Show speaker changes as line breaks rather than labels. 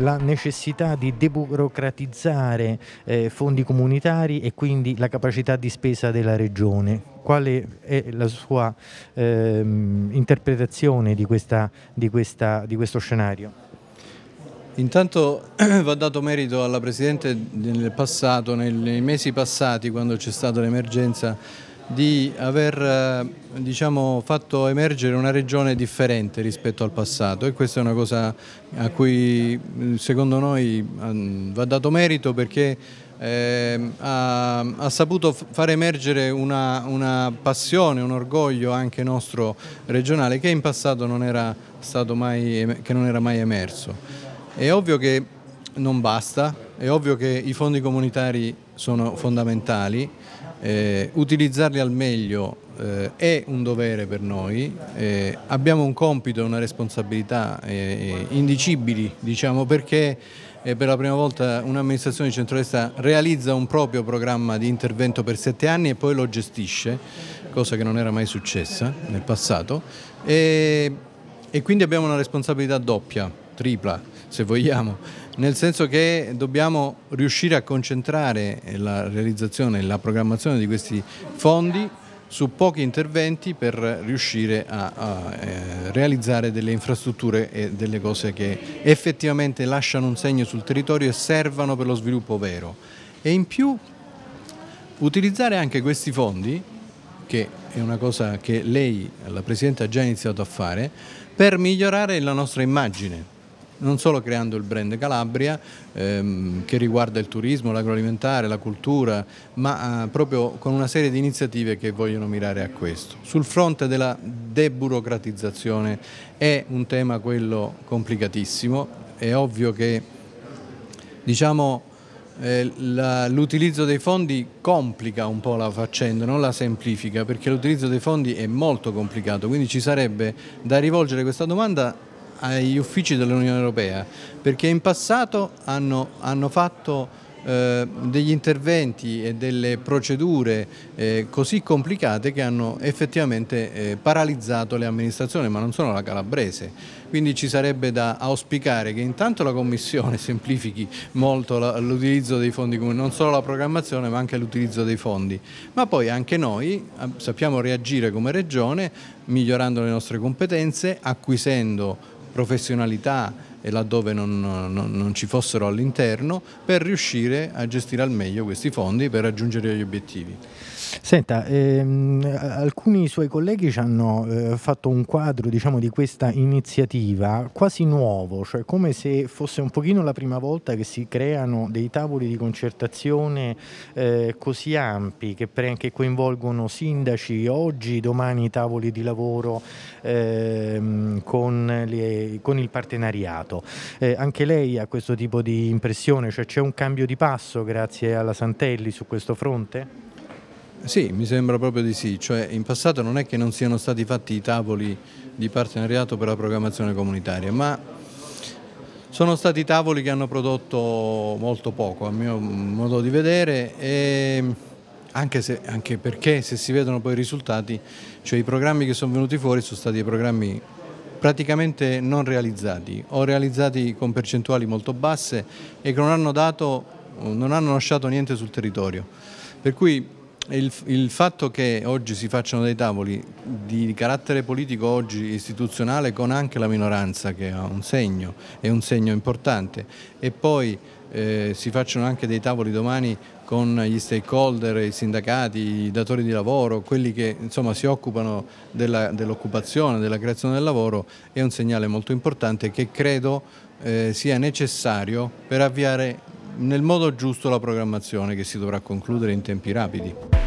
la necessità di deburocratizzare eh, fondi comunitari e quindi la capacità di spesa della Regione. Quale è la sua ehm, interpretazione di, questa, di, questa, di questo scenario?
Intanto va dato merito alla Presidente nel passato, nei mesi passati quando c'è stata l'emergenza di aver eh, diciamo, fatto emergere una regione differente rispetto al passato e questa è una cosa a cui secondo noi mm, va dato merito perché eh, ha, ha, saputo far emergere una, una, passione, un orgoglio anche nostro regionale che in passato non era, stato mai, che non era mai emerso. È ovvio che non basta, è ovvio che i fondi comunitari sono fondamentali, eh, utilizzarli al meglio eh, è un dovere per noi, eh, abbiamo un compito e una responsabilità eh, indicibili diciamo, perché eh, per la prima volta un'amministrazione di centrodestra realizza un proprio programma di intervento per sette anni e poi lo gestisce, cosa che non era mai successa nel passato e, e quindi abbiamo una responsabilità doppia, tripla se vogliamo, nel senso che dobbiamo riuscire a concentrare la realizzazione e la programmazione di questi fondi su pochi interventi per riuscire a, a eh, realizzare delle infrastrutture e delle cose che effettivamente lasciano un segno sul territorio e servano per lo sviluppo vero. E in più utilizzare anche questi fondi, che è una cosa che lei, la Presidente, ha già iniziato a fare, per migliorare la nostra immagine non solo creando il brand Calabria ehm, che riguarda il turismo, l'agroalimentare, la cultura, ma eh, proprio con una serie di iniziative che vogliono mirare a questo. Sul fronte della deburocratizzazione è un tema quello complicatissimo, è ovvio che diciamo, eh, l'utilizzo dei fondi complica un po' la faccenda, non la semplifica, perché l'utilizzo dei fondi è molto complicato, quindi ci sarebbe da rivolgere questa domanda agli uffici dell'Unione Europea, perché in passato hanno, hanno fatto eh, degli interventi e delle procedure eh, così complicate che hanno effettivamente eh, paralizzato le amministrazioni, ma non solo la calabrese. Quindi ci sarebbe da auspicare che intanto la Commissione semplifichi molto l'utilizzo dei fondi non solo la programmazione ma anche l'utilizzo dei fondi. Ma poi anche noi eh, sappiamo reagire come Regione migliorando le nostre competenze, acquisendo professionalità e laddove non, non, non ci fossero all'interno per riuscire a gestire al meglio questi fondi per raggiungere gli obiettivi.
Senta, ehm, alcuni suoi colleghi ci hanno eh, fatto un quadro diciamo, di questa iniziativa quasi nuovo, cioè come se fosse un pochino la prima volta che si creano dei tavoli di concertazione eh, così ampi che, pre- che, coinvolgono sindaci oggi, domani tavoli di lavoro ehm, con, le, con il partenariato. Eh, anche lei ha questo tipo di impressione, cioè c'è un cambio di passo grazie
alla Santelli su questo fronte? Sì, mi sembra proprio di sì, cioè in passato non è che non siano stati fatti i tavoli di partenariato per la programmazione comunitaria, ma sono stati tavoli che hanno prodotto molto poco a mio modo di vedere e anche, se, anche perché se si vedono poi i risultati, cioè i programmi che sono venuti fuori sono stati dei programmi praticamente non realizzati o realizzati con percentuali molto basse e che non hanno, dato, non hanno lasciato niente sul territorio. Per cui il, il, fatto che oggi si facciano dei tavoli di carattere politico oggi istituzionale con anche la minoranza che ha un segno, è un segno importante e poi eh, si facciano anche dei tavoli domani con gli stakeholder, i sindacati, i datori di lavoro, quelli che insomma, si occupano dell'occupazione, dell della creazione del lavoro, è un segnale molto importante che credo eh, sia necessario per avviare nel modo giusto la programmazione che si dovrà concludere in tempi rapidi.